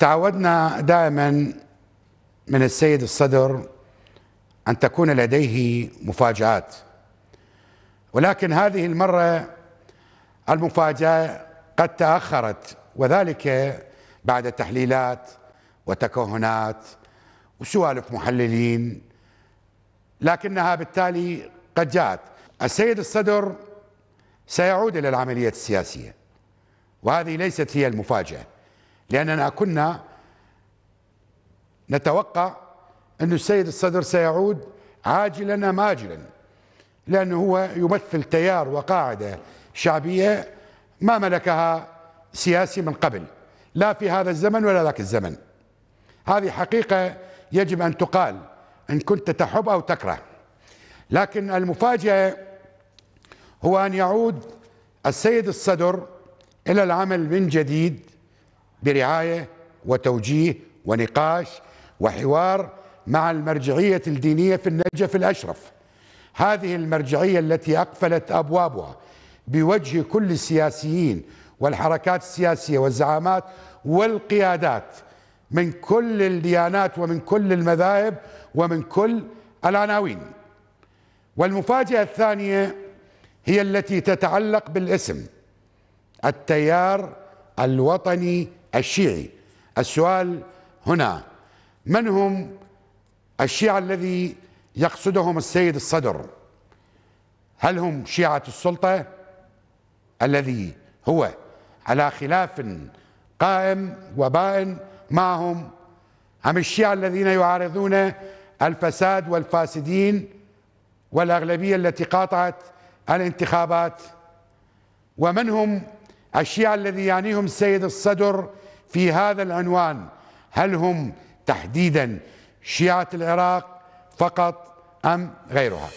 تعودنا دائما من السيد الصدر ان تكون لديه مفاجات ولكن هذه المره المفاجاه قد تاخرت وذلك بعد تحليلات وتكهنات وسوالف محللين لكنها بالتالي قد جاءت السيد الصدر سيعود الى العمليه السياسيه وهذه ليست هي المفاجاه لأننا كنا نتوقع أن السيد الصدر سيعود عاجلا أم آجلا لأنه هو يمثل تيار وقاعدة شعبية ما ملكها سياسي من قبل لا في هذا الزمن ولا ذاك الزمن هذه حقيقة يجب أن تقال إن كنت تحب أو تكره لكن المفاجأة هو أن يعود السيد الصدر إلى العمل من جديد برعايه وتوجيه ونقاش وحوار مع المرجعيه الدينيه في النجف الاشرف. هذه المرجعيه التي اقفلت ابوابها بوجه كل السياسيين والحركات السياسيه والزعامات والقيادات من كل الديانات ومن كل المذاهب ومن كل العناوين. والمفاجاه الثانيه هي التي تتعلق بالاسم التيار الوطني الشيعي السؤال هنا من هم الشيعة الذي يقصدهم السيد الصدر هل هم شيعة السلطة الذي هو على خلاف قائم وبائن معهم أم الشيعة الذين يعارضون الفساد والفاسدين والأغلبية التي قاطعت الانتخابات ومن هم الشيعة الذي يعنيهم السيد الصدر في هذا العنوان هل هم تحديدا شيعة العراق فقط أم غيرها